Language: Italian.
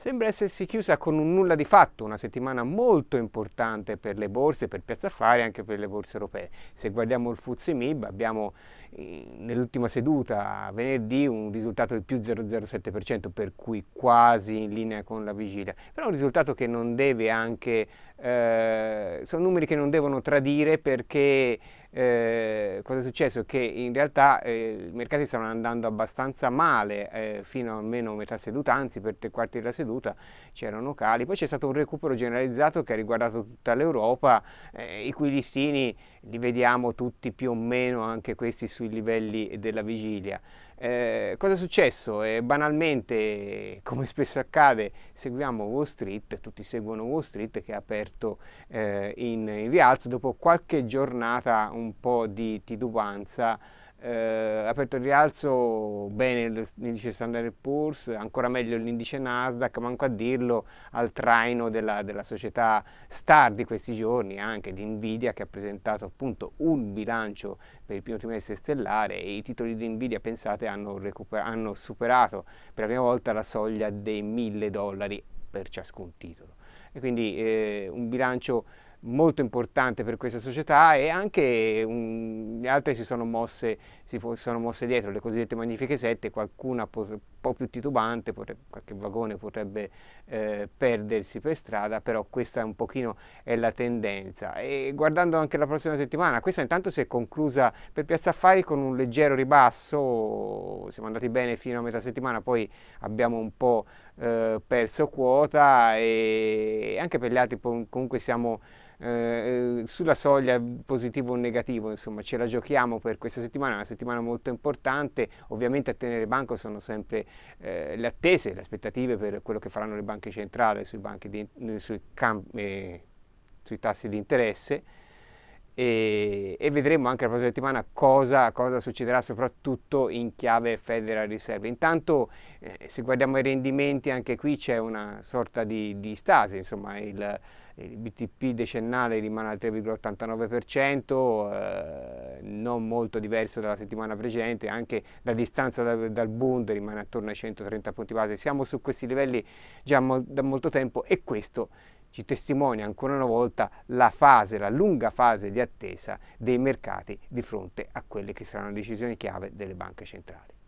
Sembra essersi chiusa con un nulla di fatto, una settimana molto importante per le borse, per Piazza Affari e anche per le borse europee. Se guardiamo il FTSE MIB abbiamo eh, nell'ultima seduta venerdì un risultato di più 0,07%, per cui quasi in linea con la vigilia. Però un risultato che non deve anche, eh, sono numeri che non devono tradire perché eh, cosa è successo? Che in realtà eh, i mercati stavano andando abbastanza male eh, fino a almeno metà seduta, anzi per tre quarti della seduta c'erano cali, poi c'è stato un recupero generalizzato che ha riguardato tutta l'Europa, eh, i cui listini li vediamo tutti più o meno anche questi sui livelli della vigilia. Eh, cosa è successo? Eh, banalmente, come spesso accade, seguiamo Wall Street, tutti seguono Wall Street che è aperto eh, in, in rialzo dopo qualche giornata un po' di titubanza. Eh, aperto il rialzo bene l'indice Standard Poor's, ancora meglio l'indice Nasdaq, manco a dirlo al traino della, della, società star di questi giorni, anche di Nvidia che ha presentato appunto un bilancio per il primo trimestre stellare e i titoli di Nvidia pensate hanno, hanno superato per la prima volta la soglia dei 1000 dollari per ciascun titolo. E quindi eh, un bilancio molto importante per questa società e anche um, le altre si sono, mosse, si sono mosse dietro, le cosiddette Magnifiche 7, qualcuna un po' più titubante, potrebbe, qualche vagone potrebbe eh, perdersi per strada, però questa è un pochino è la tendenza. E guardando anche la prossima settimana, questa intanto si è conclusa per Piazza Affari con un leggero ribasso, siamo andati bene fino a metà settimana, poi abbiamo un po' eh, perso quota e anche per gli altri comunque siamo... Eh, eh, sulla soglia positivo o negativo, insomma ce la giochiamo per questa settimana, una settimana molto importante, ovviamente a tenere banco sono sempre eh, le attese, le aspettative per quello che faranno le banche centrali sui, di, eh, sui, eh, sui tassi di interesse. E, e, vedremo anche la prossima settimana cosa, cosa, succederà soprattutto in chiave Federal Reserve. Intanto eh, se guardiamo i rendimenti anche qui c'è una sorta di, di stasi, insomma il, il BTP decennale rimane al 3,89%, eh, non molto diverso dalla settimana precedente, anche la distanza da, dal Bund rimane attorno ai 130 punti base. Siamo su questi livelli già mo da molto tempo e questo ci testimonia ancora una volta la fase, la lunga fase di attesa dei mercati di fronte a quelle che saranno decisioni chiave delle banche centrali.